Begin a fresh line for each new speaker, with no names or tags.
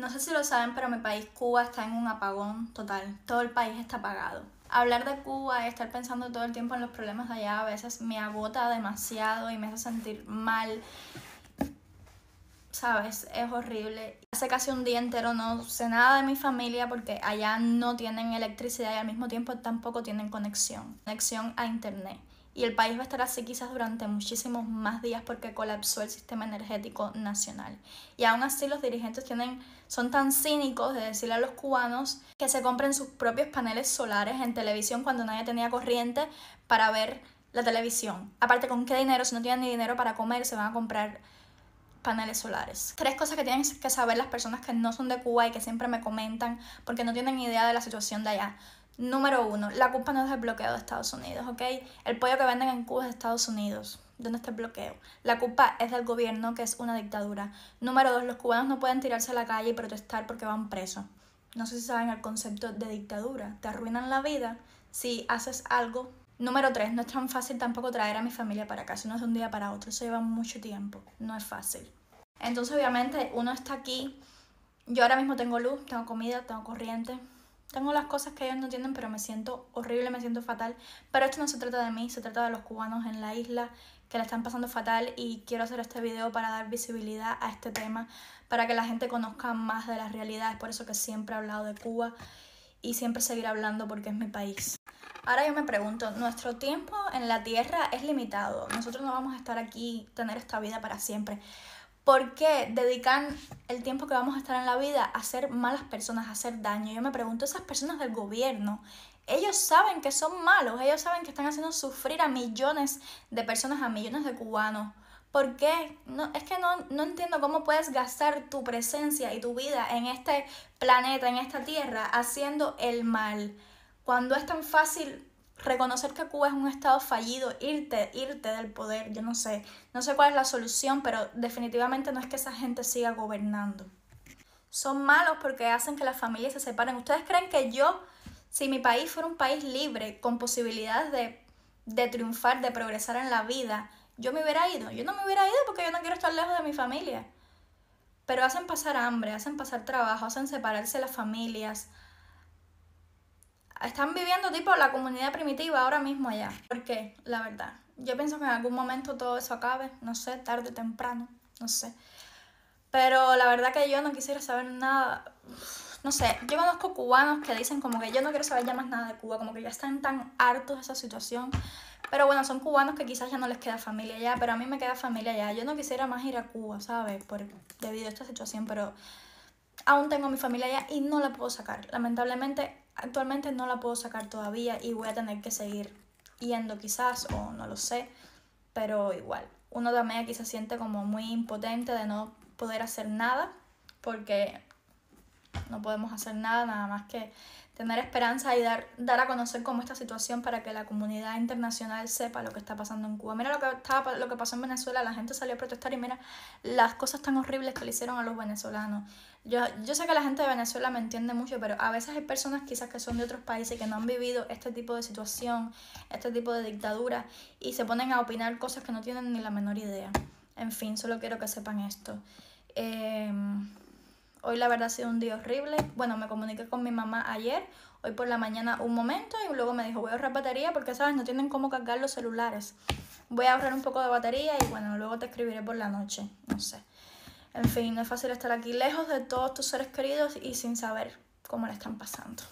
No sé si lo saben, pero mi país, Cuba, está en un apagón total. Todo el país está apagado. Hablar de Cuba y estar pensando todo el tiempo en los problemas de allá a veces me agota demasiado y me hace sentir mal. ¿Sabes? Es horrible. Hace casi un día entero no sé nada de mi familia porque allá no tienen electricidad y al mismo tiempo tampoco tienen conexión. Conexión a internet y el país va a estar así quizás durante muchísimos más días porque colapsó el sistema energético nacional. Y aún así los dirigentes tienen, son tan cínicos de decirle a los cubanos que se compren sus propios paneles solares en televisión cuando nadie tenía corriente para ver la televisión. Aparte, ¿con qué dinero? Si no tienen ni dinero para comer, se van a comprar paneles solares. Tres cosas que tienen que saber las personas que no son de Cuba y que siempre me comentan porque no tienen idea de la situación de allá. Número uno, la culpa no es del bloqueo de Estados Unidos, ¿ok? El pollo que venden en Cuba es de Estados Unidos. ¿Dónde está el bloqueo? La culpa es del gobierno, que es una dictadura. Número dos, los cubanos no pueden tirarse a la calle y protestar porque van presos. No sé si saben el concepto de dictadura. Te arruinan la vida si haces algo. Número tres, no es tan fácil tampoco traer a mi familia para acá. Si no es de un día para otro. Eso lleva mucho tiempo. No es fácil. Entonces, obviamente, uno está aquí. Yo ahora mismo tengo luz, tengo comida, tengo corriente tengo las cosas que ellos no entienden, pero me siento horrible, me siento fatal. Pero esto no se trata de mí, se trata de los cubanos en la isla que la están pasando fatal y quiero hacer este video para dar visibilidad a este tema, para que la gente conozca más de las realidades. Por eso que siempre he hablado de Cuba y siempre seguiré hablando porque es mi país. Ahora yo me pregunto, nuestro tiempo en la Tierra es limitado. Nosotros no vamos a estar aquí, tener esta vida para siempre. ¿Por qué dedican el tiempo que vamos a estar en la vida a ser malas personas, a hacer daño? Yo me pregunto, esas personas del gobierno, ellos saben que son malos, ellos saben que están haciendo sufrir a millones de personas, a millones de cubanos. ¿Por qué? No, es que no, no entiendo cómo puedes gastar tu presencia y tu vida en este planeta, en esta tierra, haciendo el mal, cuando es tan fácil reconocer que Cuba es un estado fallido, irte, irte del poder, yo no sé, no sé cuál es la solución, pero definitivamente no es que esa gente siga gobernando. Son malos porque hacen que las familias se separen. ¿Ustedes creen que yo, si mi país fuera un país libre, con posibilidades de, de triunfar, de progresar en la vida, yo me hubiera ido? Yo no me hubiera ido porque yo no quiero estar lejos de mi familia. Pero hacen pasar hambre, hacen pasar trabajo, hacen separarse las familias, están viviendo tipo la comunidad primitiva ahora mismo allá. ¿Por qué? La verdad. Yo pienso que en algún momento todo eso acabe, no sé, tarde o temprano, no sé. Pero la verdad que yo no quisiera saber nada. No sé, yo conozco cubanos que dicen como que yo no quiero saber ya más nada de Cuba, como que ya están tan hartos de esa situación. Pero bueno, son cubanos que quizás ya no les queda familia allá pero a mí me queda familia ya. Yo no quisiera más ir a Cuba, ¿sabes? Por, debido a esta situación, pero aún tengo mi familia allá y no la puedo sacar. Lamentablemente actualmente no la puedo sacar todavía y voy a tener que seguir yendo quizás o no lo sé, pero igual. Uno también aquí se siente como muy impotente de no poder hacer nada porque no podemos hacer nada, nada más que tener esperanza y dar, dar a conocer cómo esta situación para que la comunidad internacional sepa lo que está pasando en Cuba. Mira lo que, estaba, lo que pasó en Venezuela, la gente salió a protestar y mira las cosas tan horribles que le hicieron a los venezolanos. Yo, yo sé que la gente de Venezuela me entiende mucho, pero a veces hay personas quizás que son de otros países que no han vivido este tipo de situación, este tipo de dictadura, y se ponen a opinar cosas que no tienen ni la menor idea. En fin, solo quiero que sepan esto. Em, Hoy la verdad ha sido un día horrible. Bueno, me comuniqué con mi mamá ayer, hoy por la mañana un momento y luego me dijo voy a ahorrar batería porque, sabes, no tienen cómo cargar los celulares. Voy a ahorrar un poco de batería y bueno, luego te escribiré por la noche, no sé. En fin, no es fácil estar aquí lejos de todos tus seres queridos y sin saber cómo le están pasando.